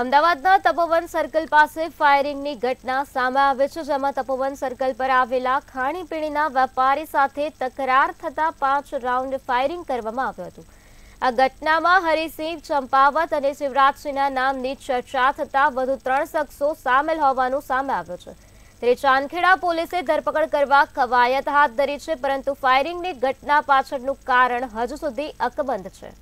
અમદાવાદના તપોવન સર્કલ પાસે ફાયરિંગની ઘટના સામે આવે છે જેમાં તપોવન સર્કલ પર આવેલા ખાણીપીણીના વેપારી સાથે તકરાર થતા પાંચ રાઉન્ડ ફાયરિંગ કરવામાં આવ્યું હતું આ ઘટનામાં હરિસિંહ ચંપાવત અને શિવરાજસિંહના નામની ચર્ચા થતાં વધુ ત્રણ શખ્સો સામેલ હોવાનું સામે આવ્યું છે ત્યારે ચાંદખેડા પોલીસે ધરપકડ કરવા કવાયત હાથ ધરી છે પરંતુ ફાયરિંગની ઘટના પાછળનું કારણ હજુ સુધી અકબંધ છે